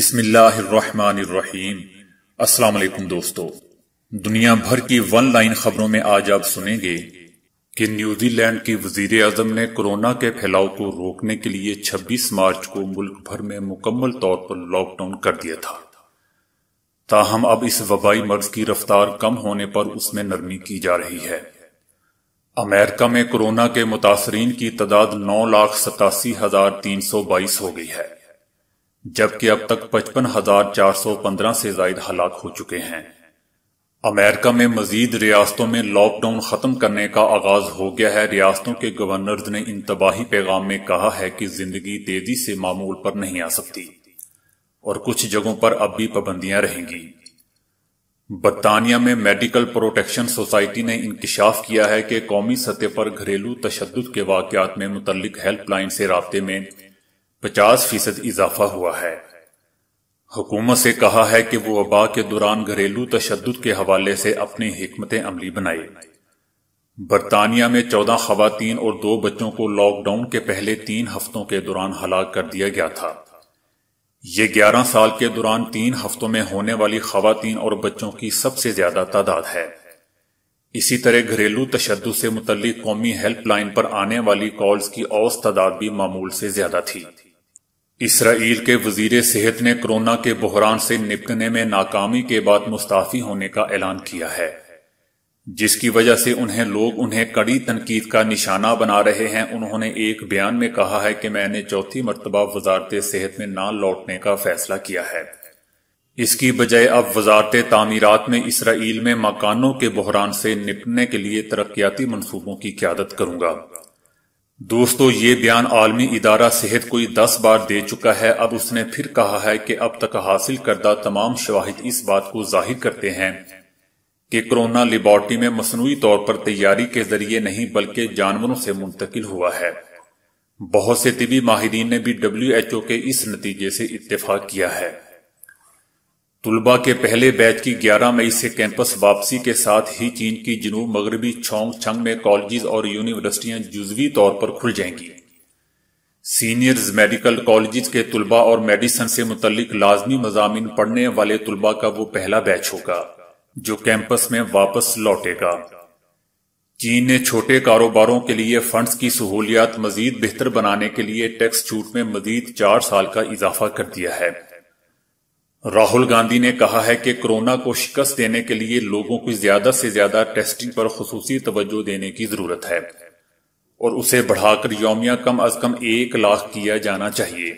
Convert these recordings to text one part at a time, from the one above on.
बिस्मिल्लाहिर्रहमानिर्रहीम अस्सलाम वालेकुम दोस्तों दुनिया भर की वन लाइन खबरों में आज आप सुनेंगे कि न्यूजीलैंड की वजीर अजम ने कोरोना के फैलाव को रोकने के लिए 26 मार्च को मुल्क भर में मुकम्मल तौर पर लॉकडाउन कर दिया था ताहम अब इस वबाई मर्ज की रफ्तार कम होने पर उसमें नरमी की जा रही है अमेरिका में कोरोना के मुतासरीन की तादाद नौ लाख सतासी हजार तीन सौ बाईस हो गई है जबकि अब तक पचपन हजार चार सौ पंद्रह से जायद हलाक हो चुके हैं अमेरिका में मजीद रियासतों में लॉकडाउन खत्म करने का आगाज हो गया है रियासतों के गवर्नर ने इन तबाही पैगाम में कहा है कि जिंदगी तेजी से मामूल पर नहीं आ सकती और कुछ जगहों पर अब भी पाबंदियां रहेंगी बरतानिया में मेडिकल प्रोटेक्शन सोसाइटी ने इंकशाफ किया है कि कौमी सतह पर घरेलू तशद के वाकत में मुतल हेल्पलाइन से रबते में पचास फीसद इजाफा हुआ है हुकूमत से कहा है कि वो वबा के दौरान घरेलू तशद के हवाले से अपनी हमत अमली बनाए बरतानिया में चौदह खवतान और दो बच्चों को लॉकडाउन के पहले तीन हफ्तों के दौरान हलाक कर दिया गया था ये ग्यारह साल के दौरान तीन हफ्तों में होने वाली खवतान और बच्चों की सबसे ज्यादा तादाद है इसी तरह घरेलू तशद से मुतल कौमी हेल्पलाइन पर आने वाली कॉल्स की औस तादाद भी मामूल से ज्यादा थी इसराइल के वजीर सेहत ने कोरोना के बहरान से निपटने में नाकामी के बाद मुस्ताफी होने का ऐलान किया है जिसकी वजह से उन्हें लोग उन्हें कड़ी तनकीद का निशाना बना रहे हैं उन्होंने एक बयान में कहा है कि मैंने चौथी मरतबा वजारत सेहत में ना लौटने का फैसला किया है इसकी बजाय अब वजारत तमीरत में इसराइल में मकानों के बहरान से निपटने के लिए तरक्याती मनसूबों की क्यादत करूंगा दोस्तों ये बयान आलमी इदारा सेहत कोई दस बार दे चुका है अब उसने फिर कहा है कि अब तक हासिल करदा तमाम शवाहिद इस बात को जाहिर करते हैं कि कोरोना लेबॉर्ट्री में मसनू तौर पर तैयारी के जरिए नहीं बल्कि जानवरों से मुंतकिल हुआ है बहुत से तिबी माहरीन ने भी डब्ल्यू एच ओ के इस नतीजे से इतफाक किया है तुलबा के पहले बैच की 11 मई से कैंपस वापसी के साथ ही चीन की जनूब मगरबी छोंग छंग में कॉलेजेस और यूनिवर्सिटियां जुजवी तौर पर खुल जाएंगी सीनियर्स मेडिकल कॉलेज के तुलबा और मेडिसन से मुतलिक लाजमी मजामी पढ़ने वाले तुलबा का वो पहला बैच होगा जो कैंपस में वापस लौटेगा चीन ने छोटे कारोबारों के लिए फंड्स की सहूलियात मजीद बेहतर बनाने के लिए टैक्स छूट में मजीद चार साल का इजाफा कर दिया है राहुल गांधी ने कहा है कि कोरोना को शिकस्त देने के लिए लोगों को ज्यादा से ज्यादा टेस्टिंग पर खसूसी तवज्जो देने की जरूरत है और उसे बढ़ाकर योमिया कम अज कम एक लाख किया जाना चाहिए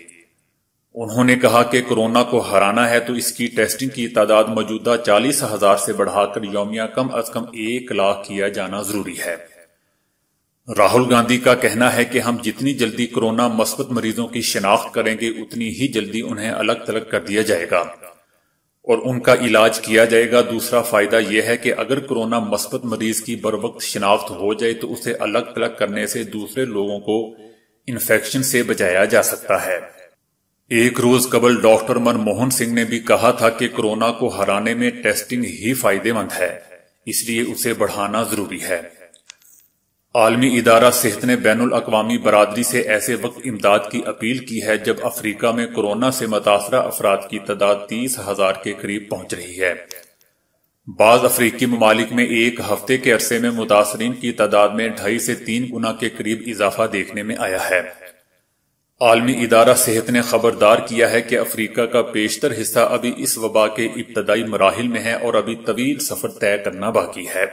उन्होंने कहा कि कोरोना को हराना है तो इसकी टेस्टिंग की तादाद मौजूदा चालीस हजार से बढ़ाकर योमिया कम अज कम एक लाख किया जाना जरूरी है राहुल गांधी का कहना है कि हम जितनी जल्दी कोरोना मस्बत मरीजों की शिनाख्त करेंगे उतनी ही जल्दी उन्हें अलग थलग कर दिया जाएगा और उनका इलाज किया जाएगा दूसरा फायदा यह है कि अगर कोरोना मस्बत मरीज की बर वक्त शिनाख्त हो जाए तो उसे अलग थलग करने से दूसरे लोगों को इन्फेक्शन से बचाया जा सकता है एक रोज कबल डॉक्टर मनमोहन सिंह ने भी कहा था कि कोरोना को हराने में टेस्टिंग ही फायदेमंद है इसलिए उसे बढ़ाना जरूरी है आलमी इदारा सेहत ने बैन अवी बरदरी से ऐसे वक्त इमदाद की अपील की है जब अफ्रीका में कोरोना से मुतासर अफराद की तादाद तीस हजार के करीब पहुंच रही है बाज अफ्रीकी ममालिक में एक हफ्ते के अरसे में मुतासरीन की तादाद में ढाई से तीन गुना के करीब इजाफा देखने में आया है आलमी इदारा सेहत ने खबरदार किया है कि अफ्रीका का बेशतर हिस्सा अभी इस वबा के इब्तदाई मराहल में है और अभी तवील सफर तय करना बाकी है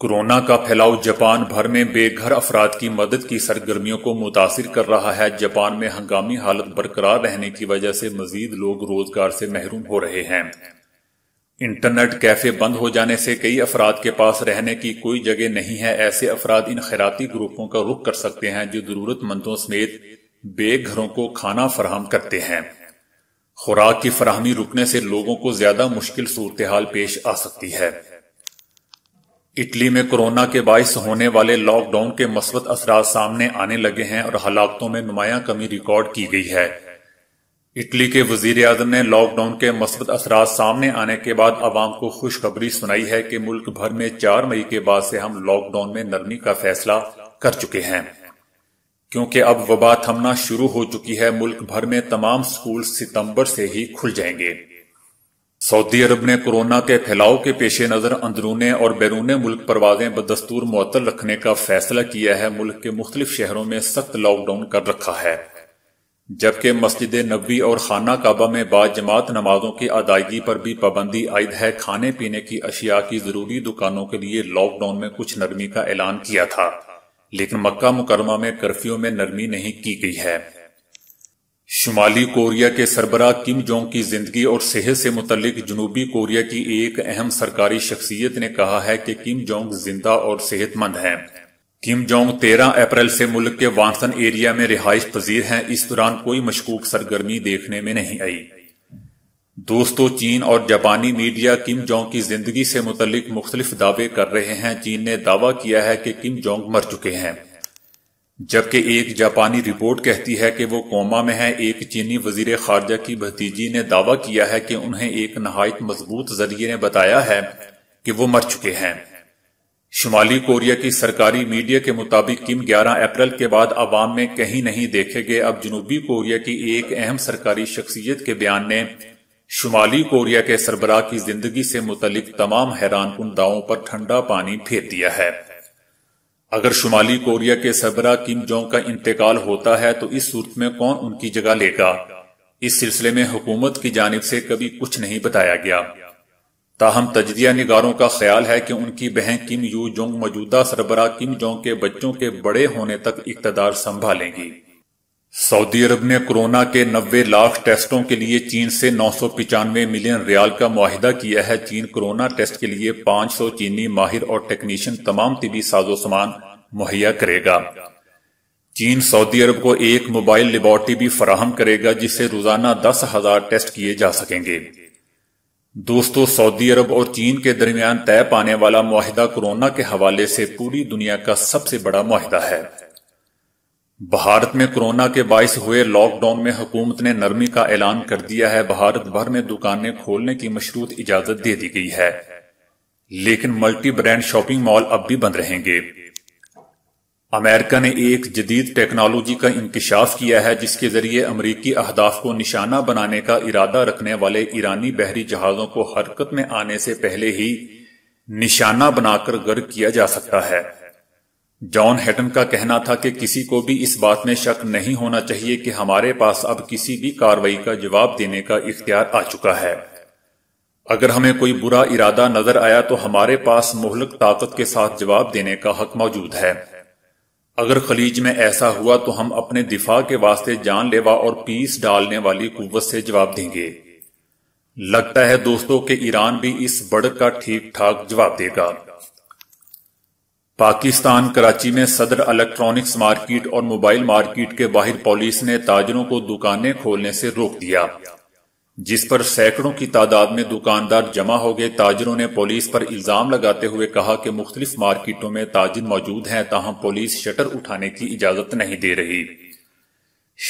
कोरोना का फैलाव जापान भर में बेघर अफराद की मदद की सरगर्मियों को मुतासर कर रहा है जापान में हंगामी हालत बरकरार रहने की वजह से मजीद लोग रोजगार से महरूम हो रहे हैं इंटरनेट कैफे बंद हो जाने से कई अफराद के पास रहने की कोई जगह नहीं है ऐसे अफराद इन खैराती ग्रुपों का रुख कर सकते हैं जो जरूरतमंदों समेत बेघरों को खाना फराहम करते हैं खुराक की फराहमी रुकने से लोगों को ज्यादा मुश्किल सूरत हाल पेश आ सकती है इटली में कोरोना के बायस होने वाले लॉकडाउन के मस्बत असरा सामने आने लगे हैं और हालातों में नुमाया कमी रिकॉर्ड की गई है इटली के वजीर अजम ने लॉकडाउन के मस्बत असरा सामने आने के बाद अवाम को खुशखबरी सुनाई है कि मुल्क भर में चार मई के बाद से हम लॉकडाउन में नरमी का फैसला कर चुके हैं क्योंकि अब वबा थमना शुरू हो चुकी है मुल्क भर में तमाम स्कूल सितंबर से ही खुल जाएंगे सऊदी अरब ने कोरोना के फैलाव के पेश नज़र अंदरूने और बैरून मुल्क परवाजें बदस्तूर मअतल रखने का फैसला किया है मुल्क के मुख्तलिफ शहरों में सख्त लॉकडाउन कर रखा है जबकि मस्जिद नबी और खाना काबा में जमात नमाजों की अदायगी पर भी पाबंदी आयद है खाने पीने की अशिया की ज़रूरी दुकानों के लिए लॉकडाउन में कुछ नरमी का ऐलान किया था लेकिन मक्का मुकरमा में कर्फ्यू में नरमी नहीं की गई है शुमाली कोरिया के सरबराह किम जोंग की जिंदगी और सेहत से मुतलिक जनूबी कोरिया की एक अहम सरकारी शख्सियत ने कहा है कि किम जोंग जिंदा और सेहतमंद है किम जोंग 13 अप्रैल से मुल्क के वानसन एरिया में रिहाइश पजीर हैं इस दौरान कोई मशकूक सरगर्मी देखने में नहीं आई दोस्तों चीन और जापानी मीडिया किम जोंग की जिंदगी से मुतलिक मुख्तलिफ दावे कर रहे हैं चीन ने दावा किया है कि किम जोंग मर चुके हैं जबकि एक जापानी रिपोर्ट कहती है कि वो कोमा में है एक चीनी वजीर खारजा की भतीजी ने दावा किया है कि उन्हें एक नहायत मजबूत जरिए ने बताया है कि वो मर चुके हैं शुमाली कोरिया की सरकारी मीडिया के मुताबिक किम 11 अप्रैल के बाद अवाम में कहीं नहीं देखे गए अब जनूबी कोरिया की एक अहम सरकारी शख्सियत के बयान ने शुमाली कोरिया के सरबराह की जिंदगी से मुतलिक तमाम हैरान कन दावों पर ठंडा पानी फेर दिया है अगर शुमाली कोरिया के सबरा किम जोंग का इंतकाल होता है तो इस सूरत में कौन उनकी जगह लेगा इस सिलसिले में हुकूमत की जानब से कभी कुछ नहीं बताया गया ताहम तजदिया निगारों का ख्याल है कि उनकी बहन किम यू जोंग मौजूदा सरबरा किम जोंग के बच्चों के बड़े होने तक इकतदार संभालेंगी सऊदी अरब ने कोरोना के नब्बे लाख टेस्टों के लिए चीन से नौ सौ पिचानवे मिलियन रियाल का माहिदा किया है चीन कोरोना टेस्ट के लिए पाँच सौ चीनी माहिर और टेक्नीशियन तमाम तिबी साजो सामान मुहैया करेगा चीन सऊदी अरब को एक मोबाइल लेबॉर्ट्री भी फराहम करेगा जिससे रोजाना दस हजार टेस्ट किए जा सकेंगे दोस्तों सऊदी अरब और चीन के दरमियान तय पाने वाला माहिदा कोरोना के हवाले से पूरी दुनिया का सबसे बड़ा माहिदा है भारत में कोरोना के बायस हुए लॉकडाउन में हुकूमत ने नरमी का ऐलान कर दिया है भारत भर में दुकानें खोलने की मशरूत इजाजत दे दी गई है लेकिन मल्टी ब्रांड शॉपिंग मॉल अब भी बंद रहेंगे अमेरिका ने एक जदीद टेक्नोलॉजी का इंकशाफ किया है जिसके जरिए अमरीकी अहदाफ को निशाना बनाने का इरादा रखने वाले ईरानी बहरी जहाज़ों को हरकत में आने से पहले ही निशाना बनाकर गर्व किया जा सकता है जॉन हेटन का कहना था कि किसी को भी इस बात में शक नहीं होना चाहिए कि हमारे पास अब किसी भी कार्रवाई का जवाब देने का इख्तियार आ चुका है अगर हमें कोई बुरा इरादा नजर आया तो हमारे पास मोहलक ताकत के साथ जवाब देने का हक मौजूद है अगर खलीज में ऐसा हुआ तो हम अपने दिफा के वास्ते जानलेवा और पीस डालने वाली कुवत से जवाब देंगे लगता है दोस्तों के ईरान भी इस बढ़ का ठीक ठाक जवाब देगा पाकिस्तान कराची में सदर इलेक्ट्रॉनिक्स मार्केट और मोबाइल मार्केट के बाहर पुलिस ने ताजरों को दुकानें खोलने से रोक दिया जिस पर सैकड़ों की तादाद में दुकानदार जमा हो गए ताजरों ने पुलिस पर इल्जाम लगाते हुए कहा कि मुख्तलिफ मार्केटों में ताजिर मौजूद हैं तहम पुलिस शटर उठाने की इजाजत नहीं दे रही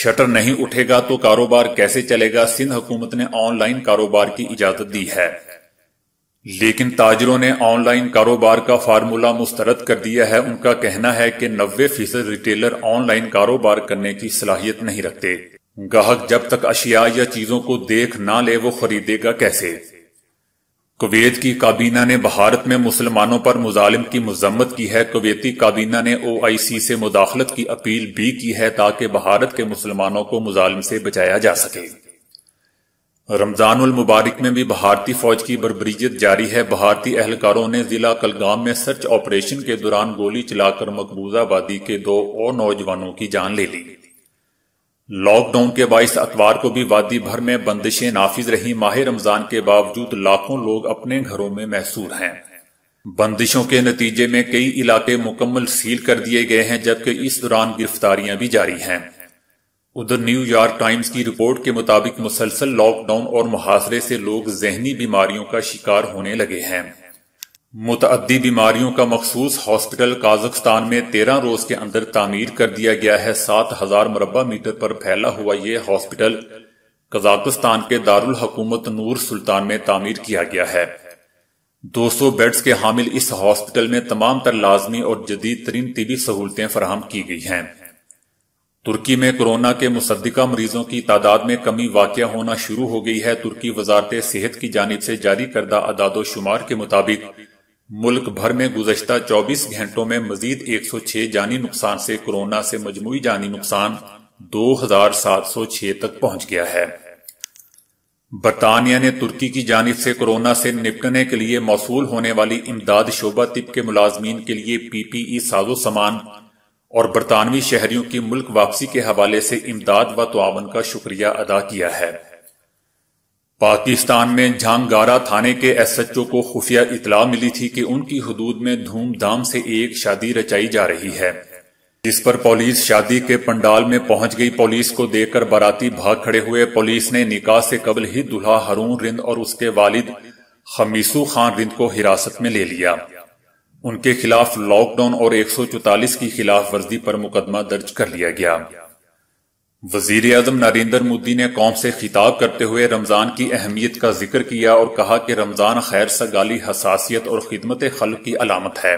शटर नहीं उठेगा तो कारोबार कैसे चलेगा सिंध हुकूमत ने ऑनलाइन कारोबार की इजाजत दी है लेकिन ताजरों ने ऑनलाइन कारोबार का फार्मूला मुस्तरद कर दिया है उनका कहना है कि नब्बे फीसद रिटेलर ऑनलाइन कारोबार करने की सलाहियत नहीं रखते गाहक जब तक अशिया या चीजों को देख ना ले वो खरीदेगा कैसे कुवैत की काबीना ने भारत में मुसलमानों पर मुजालिम की मजम्मत की है कुवैती काबीना ने ओ आई सी से मुदाखलत की अपील भी की है ताकि भारत के मुसलमानों को मुजालिम से बचाया जा सके रमजान मुबारक में भी भारतीय फौज की बरबरीजत जारी है भारतीय एहलकारों ने जिला कलगाम में सर्च ऑपरेशन के दौरान गोली चलाकर मकबूजाबादी के दो और नौजवानों की जान ले ली लॉकडाउन के बाईस अतवार को भी वादी भर में बंदिशें नाफिज रही माह रमजान के बावजूद लाखों लोग अपने घरों में महसूर हैं बंदिशों के नतीजे में कई इलाके मुकम्मल सील कर दिए गए हैं जबकि इस दौरान गिरफ्तारियां भी जारी हैं उधर न्यूयॉर्क टाइम्स की रिपोर्ट के मुताबिक मुसलसल लॉकडाउन और मुहासरे से लोग जहनी बीमारियों का शिकार होने लगे हैं मुतदी बीमारियों का मखसूस हॉस्पिटल काजकस्तान में तेरह रोज के अंदर तामीर कर दिया गया है सात हजार मुरबा मीटर पर फैला हुआ ये हॉस्पिटल कजाकिस्तान के दारुल हकूमत नूर सुल्तान में तामीर किया गया है 200 बेड्स के हामिल इस हॉस्पिटल में तमाम तर लाजमी और जदीद तरीन तबी सहूलतें फराहम की गई हैं तुर्की में कोरोना के मुसदा मरीजों की तादाद में कमी वाक़ होना शुरू हो गई है तुर्की वजारत सेहत की जानब से जारी करदा अदादोशुमार के मुताबिक मुल्क भर में गुजशत 24 घंटों में मजीद 106 जानी नुकसान से कोरोना से मजमू जानी नुकसान 2,706 तक पहुंच गया है बरतानिया ने तुर्की की जानब से कोरोना से निपटने के लिए मौसू होने वाली इमदाद शोबा तिब के मुलाजमीन के लिए पी पी ई साजो सामान और बरतानवी शहरियों की मुल्क वापसी के हवाले से इमदाद व तोन का शुक्रिया अदा किया है पाकिस्तान में झांगारा थाने के एसएचओ को खुफिया इतला मिली थी कि उनकी हदूद में धूमधाम से एक शादी रचाई जा रही है जिस पर पुलिस शादी के पंडाल में पहुंच गई पुलिस को देखकर बाराती भाग खड़े हुए पुलिस ने निकाह से कबल ही दुल्हा हरून रिंद और उसके वालिद खमीसू खान रिंद को हिरासत में ले लिया उनके खिलाफ लॉकडाउन और चौतालीस की खिलाफ वर्जी पर मुकदमा दर्ज कर लिया गया वजीर अजम नरेंद्र मोदी ने कौम से खिताब करते हुए रमजान की अहमियत का जिक्र किया और कहा कि रमजान खैर सगाली हसासियत और खिदमत खल की अलामत है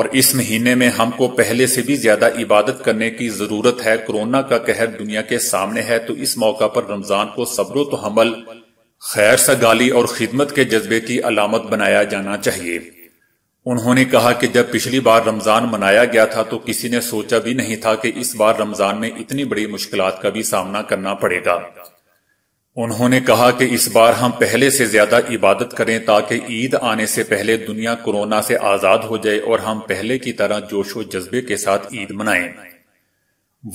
और इस महीने में हमको पहले से भी ज्यादा इबादत करने की जरूरत है कोरोना का कहर दुनिया के सामने है तो इस मौका पर रमजान को सब्र तो हमल खैर सगाली और खिदमत के जज्बे की अलामत बनाया जाना चाहिए उन्होंने कहा कि जब पिछली बार रमजान मनाया गया था तो किसी ने सोचा भी नहीं था कि इस बार रमजान में इतनी बड़ी मुश्किल का भी सामना करना पड़ेगा उन्होंने कहा कि इस बार हम पहले से ज्यादा इबादत करें ताकि ईद आने से पहले दुनिया कोरोना से आजाद हो जाए और हम पहले की तरह जोश व जज्बे के साथ ईद मनाए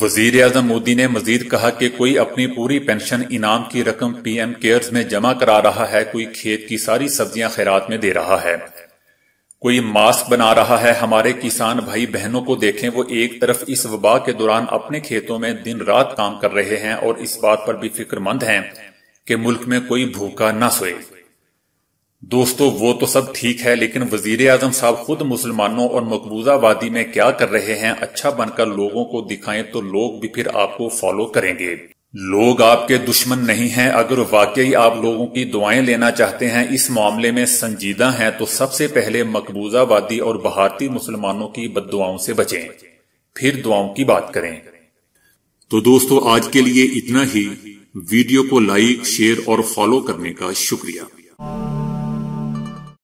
वजीर अजम मोदी ने मजीद कहा कि कोई अपनी पूरी पेंशन इनाम की रकम पीएम केयर्स में जमा करा रहा है कोई खेत की सारी सब्जियां खैरात में दे रहा है कोई मास्क बना रहा है हमारे किसान भाई बहनों को देखें वो एक तरफ इस वबा के दौरान अपने खेतों में दिन रात काम कर रहे हैं और इस बात पर भी फिक्रमंद हैं कि मुल्क में कोई भूखा ना सोए दोस्तों वो तो सब ठीक है लेकिन वजीर आजम साहब खुद मुसलमानों और मकबूजा में क्या कर रहे हैं अच्छा बनकर लोगों को दिखाएं तो लोग भी फिर आपको फॉलो करेंगे लोग आपके दुश्मन नहीं हैं अगर वाकई आप लोगों की दुआएं लेना चाहते हैं इस मामले में संजीदा हैं तो सबसे पहले मकबूजावादी और भारतीय मुसलमानों की बदुआओं से बचें फिर दुआओं की बात करें तो दोस्तों आज के लिए इतना ही वीडियो को लाइक शेयर और फॉलो करने का शुक्रिया